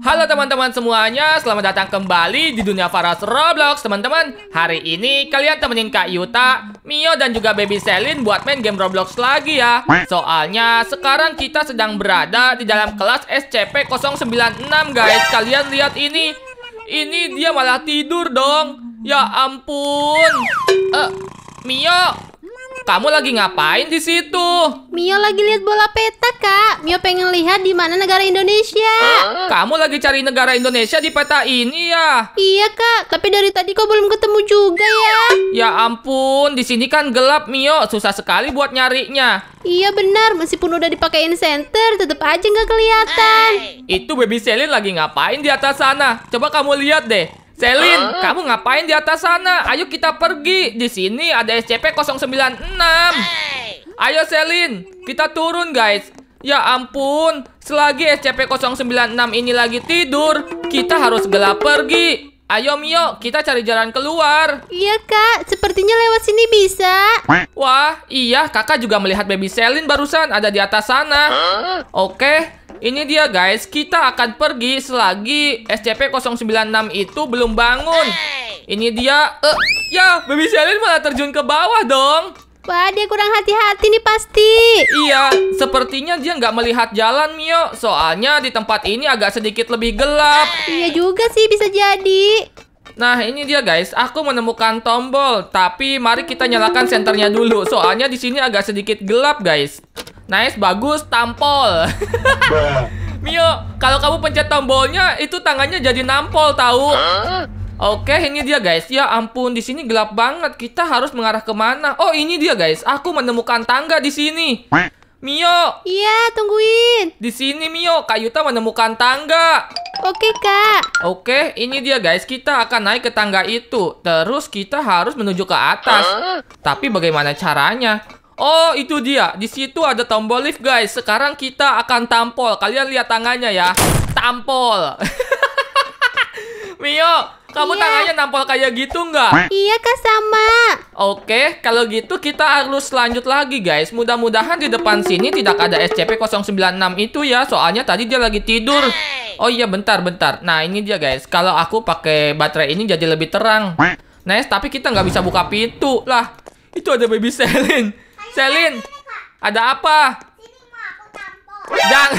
Halo teman-teman semuanya, selamat datang kembali di dunia Faras Roblox teman-teman Hari ini kalian temenin Kak Yuta, Mio dan juga Baby Selin buat main game Roblox lagi ya Soalnya sekarang kita sedang berada di dalam kelas SCP-096 guys Kalian lihat ini, ini dia malah tidur dong Ya ampun uh, Mio, kamu lagi ngapain di situ? Mio lagi lihat bola peta, Kak. Mio pengen lihat di mana negara Indonesia. Kamu lagi cari negara Indonesia di peta ini ya? Iya, Kak. Tapi dari tadi kok belum ketemu juga ya? Ya ampun, di sini kan gelap, Mio. Susah sekali buat nyarinya. Iya benar, meskipun udah dipakein senter, tetap aja nggak kelihatan. Itu baby Celine lagi ngapain di atas sana? Coba kamu lihat deh. Selin, huh? kamu ngapain di atas sana? Ayo kita pergi. Di sini ada SCP 096. Hey. Ayo Selin, kita turun guys. Ya ampun, selagi SCP-096 ini lagi tidur, kita harus gelap pergi. Ayo Mio, kita cari jalan keluar. Iya kak, sepertinya lewat sini bisa. Wah, iya kakak juga melihat baby Selin barusan ada di atas sana. Huh? Oke, ini dia guys, kita akan pergi selagi SCP-096 itu belum bangun. Ini dia, uh, ya baby Shailene malah terjun ke bawah dong. Wah, dia kurang hati-hati nih pasti. Iya, sepertinya dia nggak melihat jalan, Mio. Soalnya di tempat ini agak sedikit lebih gelap. Iya juga sih, bisa jadi. Nah, ini dia guys. Aku menemukan tombol, tapi mari kita nyalakan senternya dulu. Soalnya di sini agak sedikit gelap, guys. Nice, bagus, tampol. Mio, kalau kamu pencet tombolnya itu tangannya jadi nampol tahu. Huh? Oke, ini dia guys. Ya ampun, di sini gelap banget. Kita harus mengarah ke mana? Oh, ini dia guys. Aku menemukan tangga di sini. Mio. Iya, tungguin. Di sini Mio, Kak Yuta menemukan tangga. Oke, Kak. Oke, ini dia guys. Kita akan naik ke tangga itu. Terus kita harus menuju ke atas. Huh? Tapi bagaimana caranya? Oh, itu dia. Di situ ada tombol lift, guys. Sekarang kita akan tampol. Kalian lihat tangannya ya. Tampol. Mio, kamu iya. tangannya nampol kayak gitu nggak? Iya, Kak, sama. Oke, kalau gitu kita harus lanjut lagi, guys. Mudah-mudahan di depan sini tidak ada SCP-096 itu ya. Soalnya tadi dia lagi tidur. Oh iya, bentar, bentar. Nah, ini dia, guys. Kalau aku pakai baterai ini jadi lebih terang. Nice, tapi kita nggak bisa buka pintu. Lah, itu ada baby Selin. Selin, ada apa? Jangan.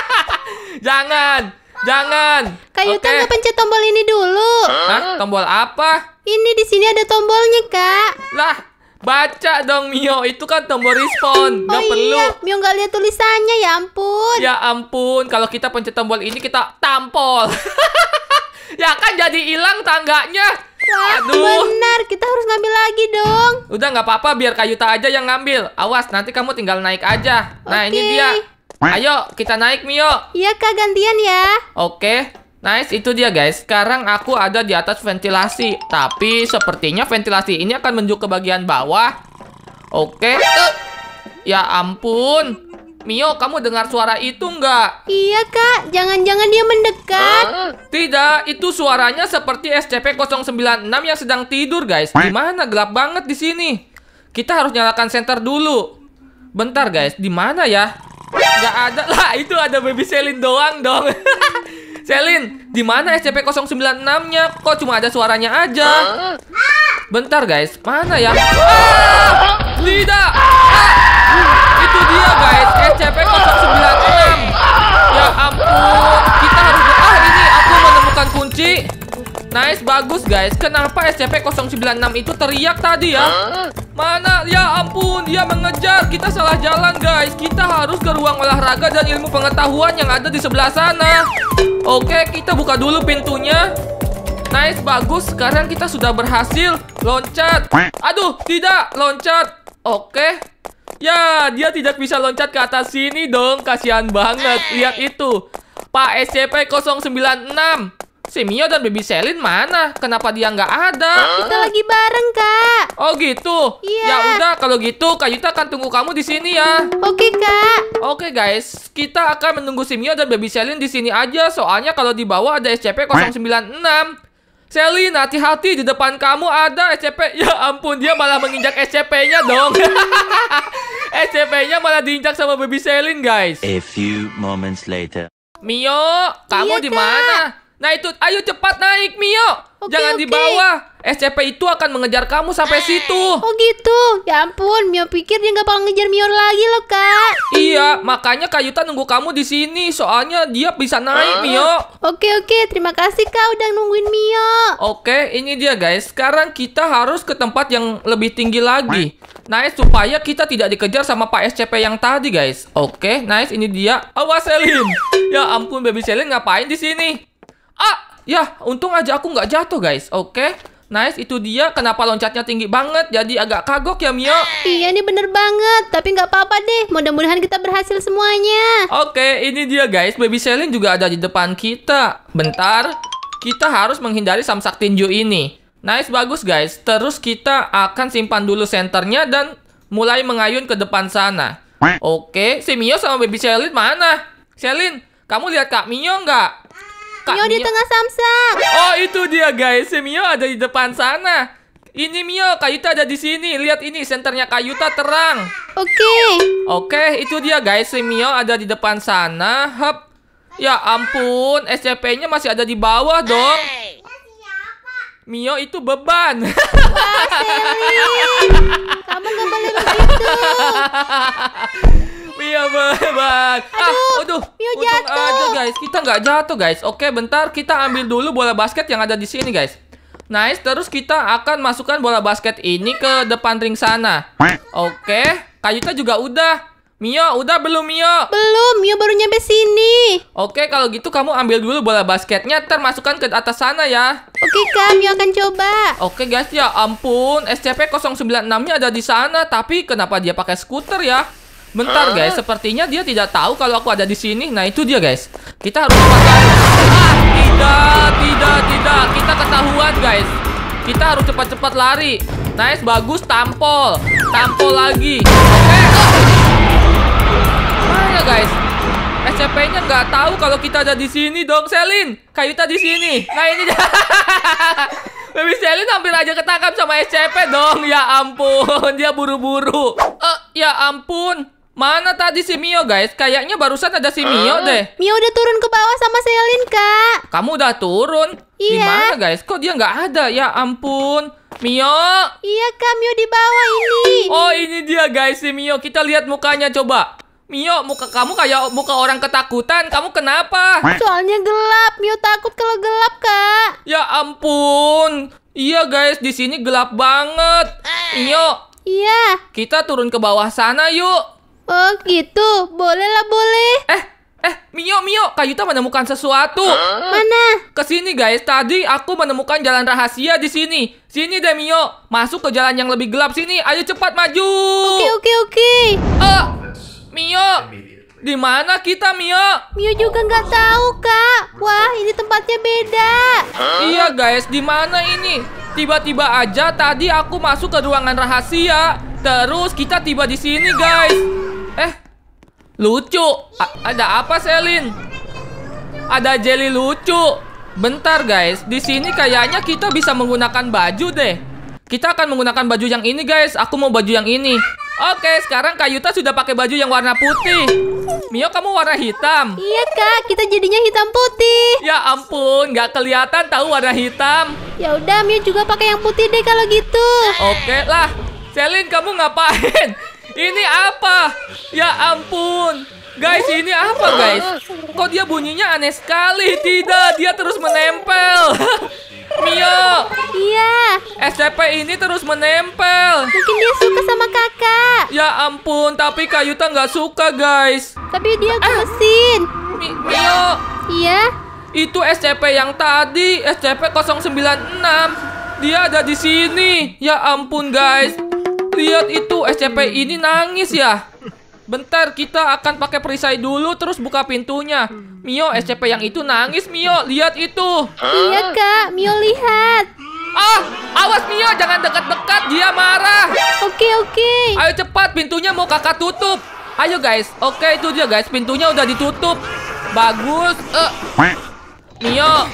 Jangan. Jangan. Kayu okay. pencet tombol ini dulu. Hah? Tombol apa? Ini di sini ada tombolnya, Kak. Lah, baca dong Mio. Itu kan tombol respon. Oh Gak iya, perlu. Mio nggak lihat tulisannya, ya ampun. Ya ampun, kalau kita pencet tombol ini kita tampol. ya kan jadi hilang tangganya benar. Kita harus ngambil lagi dong. Udah nggak apa-apa, biar Kayuta aja yang ngambil. Awas, nanti kamu tinggal naik aja. Nah, okay. ini dia. Ayo, kita naik, Mio. Iya, Kak. Gantian ya. Oke. Okay. Nice, itu dia guys. Sekarang aku ada di atas ventilasi. Tapi sepertinya ventilasi ini akan menuju ke bagian bawah. Oke. Okay. Ya ampun. Mio, kamu dengar suara itu nggak? Iya, Kak. Jangan-jangan dia mendekat. Uh, tidak, itu suaranya seperti SCP-096 yang sedang tidur, guys. Gimana? Gelap banget di sini. Kita harus nyalakan senter dulu. Bentar, guys. Di mana ya? Nggak ada. Lah, itu ada baby Selin doang dong. Selin, di mana SCP-096-nya? Kok cuma ada suaranya aja? Bentar, guys. Mana ya? Ah! Tidak! Ah! guys SCP 096 ya ampun kita harus ah ini aku menemukan kunci Nice, bagus guys. Kenapa SCP-096 itu teriak tadi ya? Mana? Ya ampun, dia mengejar. Kita salah jalan guys. Kita harus ke ruang olahraga dan ilmu pengetahuan yang ada di sebelah sana. Oke, kita buka dulu pintunya. Nice, bagus. Sekarang kita sudah berhasil loncat. Aduh, tidak. Loncat. Oke, Ya, dia tidak bisa loncat ke atas sini dong. Kasihan banget. Lihat itu. Pak SCP-096. Mio dan Baby Selin mana? Kenapa dia nggak ada? Kita lagi bareng, Kak. Oh gitu? Iya. Ya udah, kalau gitu Kak Yuta akan tunggu kamu di sini ya. Oke, Kak. Oke, guys. Kita akan menunggu Mio dan Baby Selin di sini aja. Soalnya kalau di bawah ada SCP-096. Selin, hati-hati di depan kamu ada SCP. Ya ampun, dia malah menginjak SCP-nya dong. SCP-nya malah diinjak sama baby Selin, guys. A few moments later. Mio, kamu iya, di mana? Nah itu, ayo cepat naik Mio. Okay, Jangan okay. di bawah. SCP itu akan mengejar kamu sampai eh, situ. Oh gitu. Ya ampun, Mio pikir dia nggak bakal ngejar Mio lagi loh kak. Iya, makanya Kayuta nunggu kamu di sini. Soalnya dia bisa naik Mio. Ah. Oke okay, oke, okay. terima kasih kak udah nungguin Mio. Oke, okay, ini dia guys. Sekarang kita harus ke tempat yang lebih tinggi lagi. Nice, supaya kita tidak dikejar sama Pak SCP yang tadi guys. Oke, okay, nice. Ini dia. Awas Selin. Ya ampun, baby Selin ngapain di sini? Ah, ya untung aja aku nggak jatuh guys. Oke. Okay. Nice, itu dia. Kenapa loncatnya tinggi banget? Jadi agak kagok ya, Mio? Iya, ini bener banget. Tapi nggak apa-apa deh. Mudah-mudahan kita berhasil semuanya. Oke, ini dia guys. Baby Selin juga ada di depan kita. Bentar. Kita harus menghindari samsak tinju ini. Nice, bagus guys. Terus kita akan simpan dulu senternya dan mulai mengayun ke depan sana. Oke, si Mio sama Baby Selin mana? Selin, kamu lihat Kak Mio nggak? Kak, Mio, Mio di tengah samsak. Oh, itu dia guys. Mio ada di depan sana. Ini Mio, Kayuta ada di sini. Lihat ini senternya Kayuta terang. Oke. Okay. Oke, okay, itu dia guys. Mio ada di depan sana. Hap. Ya ampun, SCP-nya masih ada di bawah dong. Mio itu beban. Wah, Kamu gak boleh begitu. Mio beban. Aduh, ah, aduh. Mio jatuh guys. Kita nggak jatuh guys. Oke, bentar kita ambil dulu bola basket yang ada di sini guys. Nice, terus kita akan masukkan bola basket ini ke depan ring sana. Oke, Kayuta juga udah. Mio, udah belum Mio? Belum, Mio baru nyampe sini. Oke, kalau gitu kamu ambil dulu bola basketnya, termasukkan ke atas sana ya. Oke, Kak, Mio akan coba. Oke, guys, ya ampun, SCP-096-nya ada di sana, tapi kenapa dia pakai skuter ya? Bentar guys, sepertinya dia tidak tahu kalau aku ada di sini. Nah itu dia guys. Kita harus cepat Ah, tidak, tidak, tidak. Kita ketahuan guys. Kita harus cepat-cepat lari. Nice, bagus. Tampol, tampol lagi. Oke. Okay. Mana guys? SCP-nya nggak tahu kalau kita ada di sini dong, Selin. tadi di sini. Nah ini. Baby Selin hampir aja ketangkap sama SCP dong. Ya ampun, dia buru-buru. Eh, -buru. uh, ya ampun. Mana tadi si Mio guys? Kayaknya barusan ada si Mio ah. deh. Mio udah turun ke bawah sama Selin kak. Kamu udah turun? Iya. Di mana guys? Kok dia nggak ada? Ya ampun. Mio? Iya kak, Mio di bawah ini. Oh ini dia guys si Mio. Kita lihat mukanya coba. Mio, muka kamu kayak muka orang ketakutan. Kamu kenapa? Soalnya gelap. Mio takut kalau gelap, Kak. Ya ampun. Iya, guys, di sini gelap banget. Eh. Mio. Iya. Kita turun ke bawah sana yuk. Oh gitu, bolehlah boleh. Eh, eh, Mio, Mio, Kak Yuta menemukan sesuatu. Huh? Mana? Kesini guys, tadi aku menemukan jalan rahasia di sini. Sini deh Mio, masuk ke jalan yang lebih gelap sini. Ayo cepat maju. Oke, oke, oke. oh Mio, di mana kita, Mio? Mio juga nggak tahu, Kak. Wah, ini tempatnya beda. Huh? Iya, guys. Di mana ini? Tiba-tiba aja tadi aku masuk ke ruangan rahasia. Terus kita tiba di sini, guys. Eh, lucu. A ada apa, Selin? Ada jelly lucu. Bentar, guys. Di sini kayaknya kita bisa menggunakan baju deh. Kita akan menggunakan baju yang ini, guys. Aku mau baju yang ini. Oke, sekarang Kak Yuta sudah pakai baju yang warna putih. Mio, kamu warna hitam. Iya, Kak. Kita jadinya hitam putih. Ya ampun, nggak kelihatan tahu warna hitam. Ya udah, Mio juga pakai yang putih deh kalau gitu. Oke lah. Selin, kamu ngapain? Ini apa? Ya ampun. Guys, ini apa guys? Kok dia bunyinya aneh sekali? Tidak, dia terus menempel. Mio. Iya. SCP ini terus menempel. Mungkin dia suka sama kakak. Ya ampun, tapi Kak Yuta nggak suka guys. Tapi dia ah. gemesin. Ah. Mio. Iya. Itu SCP yang tadi, SCP 096. Dia ada di sini. Ya ampun guys, Lihat itu SCP ini nangis ya. Bentar, kita akan pakai perisai dulu terus buka pintunya. Mio, SCP yang itu nangis, Mio. Lihat itu. Iya, Kak. Mio lihat. Ah, awas Mio, jangan dekat-dekat, dia marah. Oke, oke. Ayo cepat, pintunya mau Kakak tutup. Ayo guys. Oke, itu dia guys, pintunya udah ditutup. Bagus. Uh. Mio,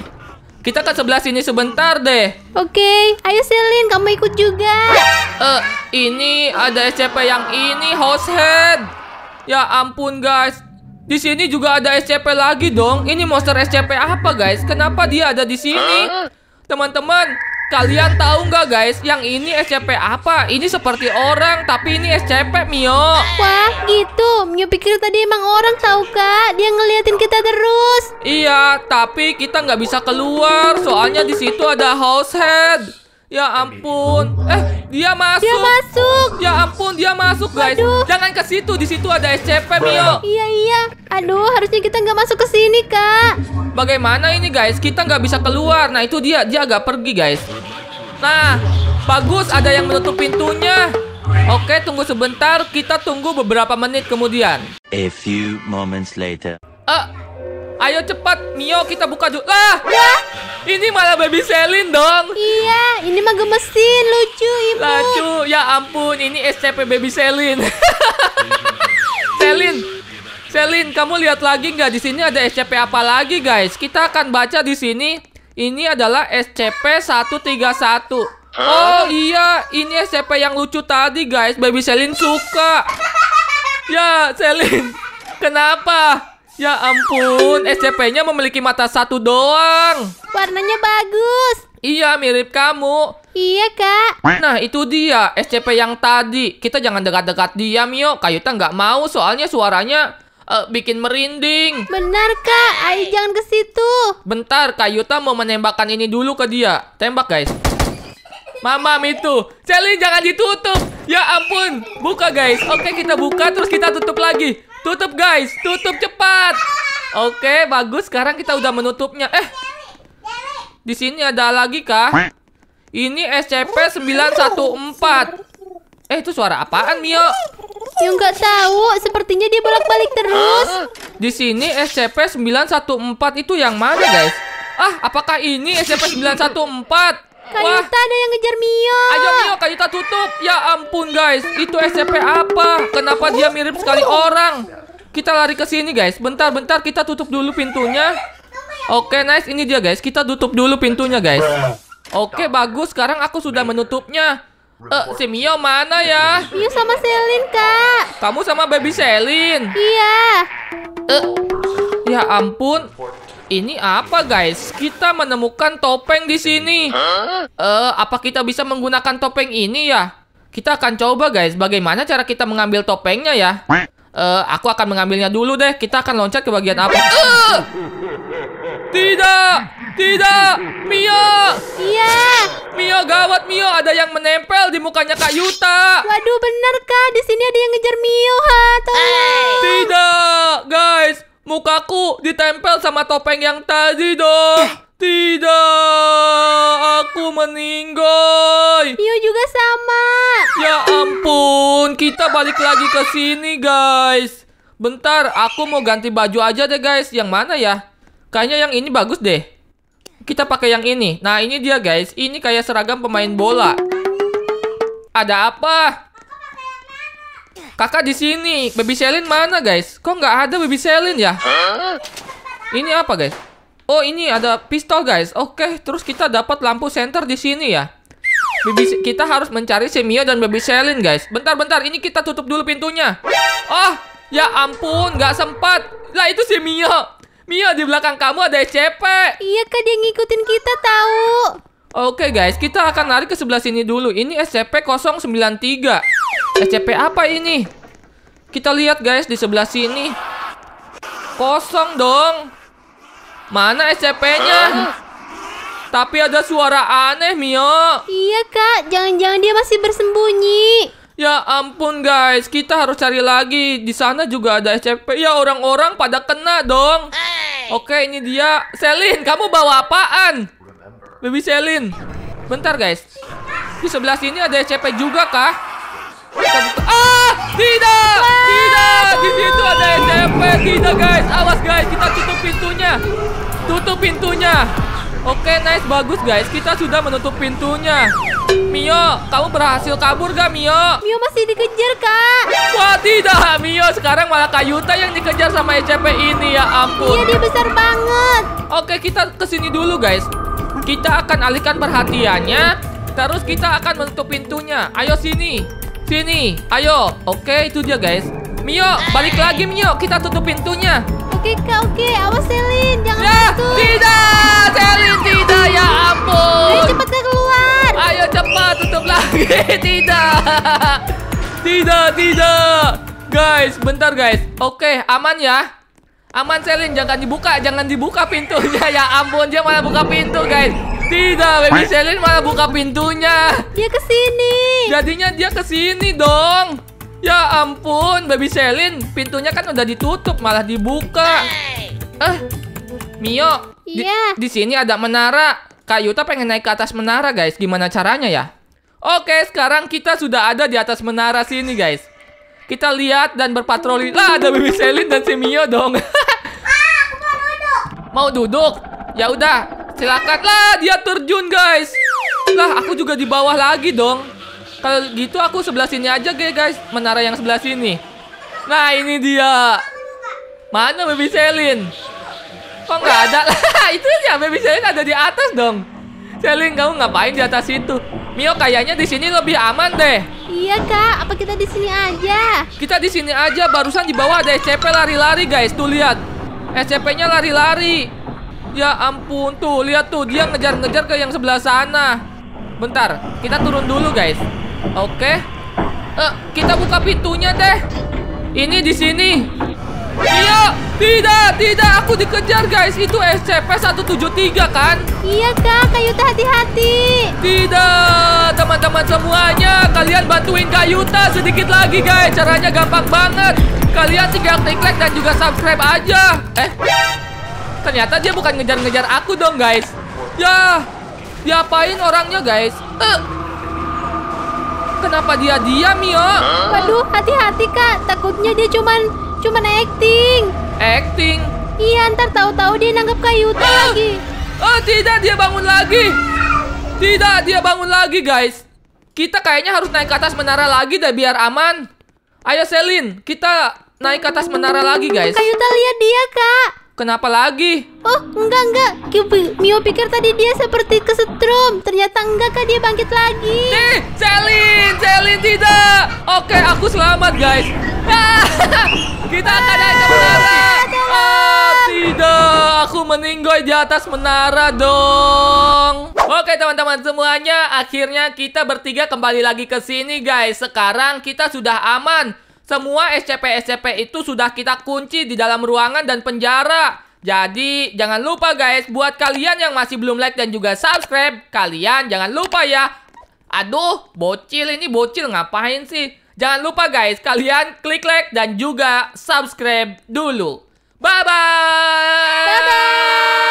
kita ke sebelah sini sebentar deh. Oke, okay. ayo Selin, kamu ikut juga. Eh, uh, ini ada SCP yang ini, host head. Ya ampun guys, di sini juga ada SCP lagi dong. Ini monster SCP apa guys? Kenapa dia ada di sini? Teman-teman, Kalian tahu nggak guys, yang ini SCP apa? Ini seperti orang, tapi ini SCP Mio. Wah, gitu. Mio pikir tadi emang orang tahu kak? Dia ngeliatin kita terus. Iya, tapi kita nggak bisa keluar. Soalnya di situ ada house head. Ya ampun. Eh, dia masuk. Dia masuk. Ya ampun, dia masuk, guys. Aduh. Jangan ke situ, di situ ada SCP, Mio. Iya, iya. Aduh, harusnya kita nggak masuk ke sini, Kak. Bagaimana ini, guys? Kita nggak bisa keluar. Nah, itu dia. Dia agak pergi, guys. Nah, bagus ada yang menutup pintunya. Oke, tunggu sebentar. Kita tunggu beberapa menit kemudian. A few moments later. Eh, Ayo cepat, Mio kita buka dulu. Lah, ya? ini malah baby Selin dong. Iya, ini mah gemesin, lucu ibu. Lucu, ya ampun, ini SCP baby Selin. Selin, Selin, kamu lihat lagi nggak di sini ada SCP apa lagi guys? Kita akan baca di sini. Ini adalah SCP 131. Oh iya, ini SCP yang lucu tadi guys, baby Selin suka. Ya, Selin, kenapa? Ya ampun, SCP-nya memiliki mata satu doang. Warnanya bagus. Iya, mirip kamu. Iya, Kak. Nah, itu dia SCP yang tadi. Kita jangan dekat-dekat dia, Mio. Kayuta nggak mau soalnya suaranya uh, bikin merinding. Benar, Kak. Ayo jangan ke situ. Bentar, Kayuta mau menembakkan ini dulu ke dia. Tembak, guys. Mamam itu. Celi, jangan ditutup. Ya ampun, buka guys. Oke, kita buka terus kita tutup lagi. Tutup guys, tutup cepat. Oke, bagus. Sekarang kita udah menutupnya. Eh, di sini ada lagi kah? Ini SCP-914. Eh, itu suara apaan, Mio? Ya nggak tahu, sepertinya dia bolak-balik terus. di sini SCP-914 itu yang mana, guys? Ah, apakah ini SCP-914? Kayuta Wah. ada yang ngejar Mio. Ayo Mio, Kak Yuta tutup. Ya ampun guys, itu SCP apa? Kenapa dia mirip sekali orang? Kita lari ke sini guys. Bentar-bentar kita tutup dulu pintunya. Oke, okay, nice. Ini dia guys. Kita tutup dulu pintunya guys. Oke, okay, bagus. Sekarang aku sudah menutupnya. Eh, uh, si Mio mana ya? Mio sama Selin, Kak. Kamu sama baby Selin? Iya. Eh, uh, ya ampun ini apa guys? Kita menemukan topeng di sini. Eh, uh, apa kita bisa menggunakan topeng ini ya? Kita akan coba guys, bagaimana cara kita mengambil topengnya ya? Eh, uh, aku akan mengambilnya dulu deh. Kita akan loncat ke bagian apa? Uh! Tidak! Tidak! Mio! Iya! Mio gawat Mio, ada yang menempel di mukanya Kak Yuta. Waduh benar Kak, di sini ada yang ngejar Mio ha. Tidak, guys. Mukaku ditempel sama topeng yang tadi dong. Tidak, aku meninggal. Iya Mio juga sama. Ya ampun, kita balik lagi ke sini guys. Bentar, aku mau ganti baju aja deh guys. Yang mana ya? Kayaknya yang ini bagus deh. Kita pakai yang ini. Nah ini dia guys. Ini kayak seragam pemain bola. Ada apa? Kakak di sini. Baby Selin mana, guys? Kok nggak ada Baby Selin ya? Ini apa, guys? Oh, ini ada pistol, guys. Oke, terus kita dapat lampu center di sini ya. Baby, kita harus mencari si Mia dan Baby Selin, guys. Bentar-bentar, ini kita tutup dulu pintunya. Oh, ya ampun, nggak sempat. Lah, itu si Mia, di belakang kamu ada SCP. Iya, Kak, dia ngikutin kita tahu. Oke guys, kita akan lari ke sebelah sini dulu. Ini SCP-093. SCP apa ini? Kita lihat guys di sebelah sini. Kosong dong. Mana SCP-nya? Tapi ada suara aneh, Mio. Iya, Kak. Jangan-jangan dia masih bersembunyi. Ya ampun guys, kita harus cari lagi. Di sana juga ada SCP. Ya orang-orang pada kena dong. Hey. Oke, ini dia. Selin, kamu bawa apaan? Baby Selin. Bentar guys. Di sebelah sini ada SCP juga kah? Ah, tidak! Tidak! Di situ ada SCP. Tidak guys. Awas guys, kita tutup pintunya. Tutup pintunya. Oke, nice bagus guys. Kita sudah menutup pintunya. Mio, kamu berhasil kabur gak Mio? Mio masih dikejar kak Wah tidak Mio, sekarang malah Kayuta yang dikejar sama ECP ini ya ampun Iya dia besar banget Oke kita kesini dulu guys kita akan alihkan perhatiannya Terus kita akan menutup pintunya Ayo sini Sini Ayo Oke itu dia guys Mio balik lagi Mio Kita tutup pintunya Oke kak oke Awas Selin Jangan ya, tutup Tidak Selin tidak Ya ampun Ayo cepat keluar Ayo cepat tutup lagi Tidak Tidak tidak Guys bentar guys Oke aman ya Aman Selin, jangan dibuka, jangan dibuka pintunya. Ya ampun, dia malah buka pintu, guys. Tidak, baby Selin malah buka pintunya. Dia kesini. Jadinya dia kesini dong. Ya ampun, baby Selin, pintunya kan udah ditutup malah dibuka. Eh, Mio. Iya. Di, di sini ada menara. Kak Yuta pengen naik ke atas menara, guys. Gimana caranya ya? Oke, sekarang kita sudah ada di atas menara sini, guys kita lihat dan berpatroli. Lah ada Baby Selin dan si Mio, dong. Mau duduk? Ya udah, silakanlah dia terjun guys. Lah aku juga di bawah lagi dong. Kalau gitu aku sebelah sini aja guys, menara yang sebelah sini. Nah ini dia. Mana baby Selin? Kok nggak ada? Lah itu ya baby Selin ada di atas dong. Selin kamu ngapain di atas itu? Mio kayaknya di sini lebih aman deh. Iya kak, apa kita di sini aja? Kita di sini aja. Barusan di bawah ada SCP lari-lari guys. Tuh lihat. SCP-nya lari-lari. Ya ampun, tuh lihat tuh dia ngejar-ngejar ke yang sebelah sana. Bentar, kita turun dulu guys. Oke. Okay. Uh, eh, kita buka pintunya deh. Ini di sini. Iya, tidak, tidak, aku dikejar guys. Itu SCP-173 kan? Iya kak, Kayuta hati-hati. Tidak, teman-teman semuanya, kalian bantuin Kayuta sedikit lagi guys. Caranya gampang banget. Kalian tinggal klik like dan juga subscribe aja. Eh, ternyata dia bukan ngejar-ngejar aku dong guys. Ya, diapain orangnya guys? Eh, kenapa dia diam, Mio? Waduh, hati-hati, Kak. Takutnya dia cuman Cuman acting. Acting? Iya, ntar tahu-tahu dia nanggap kayu ah! lagi. Oh, tidak, dia bangun lagi. Tidak, dia bangun lagi, guys. Kita kayaknya harus naik ke atas menara lagi dah biar aman. Ayo, Selin, kita naik ke atas menara lagi, guys. kayu lihat dia, Kak. Kenapa lagi? Oh, enggak, enggak. Mio pikir tadi dia seperti kesetrum. Ternyata enggak, kah Dia bangkit lagi. Eh, Celine! Celine tidak! Oke, aku selamat, guys. Kita akan naik ke ah, menara. Oh, tidak. Aku meninggal di atas menara dong. Oke, teman-teman semuanya. Akhirnya kita bertiga kembali lagi ke sini, guys. Sekarang kita sudah aman. Semua SCP-SCP itu sudah kita kunci di dalam ruangan dan penjara. Jadi, jangan lupa guys, buat kalian yang masih belum like dan juga subscribe, kalian jangan lupa ya. Aduh, bocil ini bocil ngapain sih? Jangan lupa guys, kalian klik like dan juga subscribe dulu. Bye-bye! Bye-bye!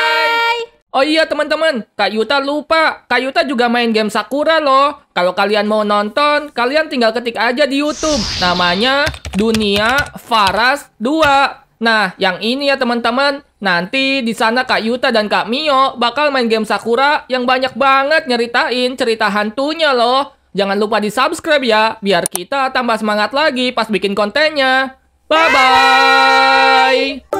Oh iya teman-teman, Kak Yuta lupa. Kak Yuta juga main game Sakura loh. Kalau kalian mau nonton, kalian tinggal ketik aja di YouTube. Namanya Dunia Faras 2. Nah, yang ini ya teman-teman. Nanti di sana Kak Yuta dan Kak Mio bakal main game Sakura yang banyak banget nyeritain cerita hantunya loh. Jangan lupa di subscribe ya, biar kita tambah semangat lagi pas bikin kontennya. Bye-bye!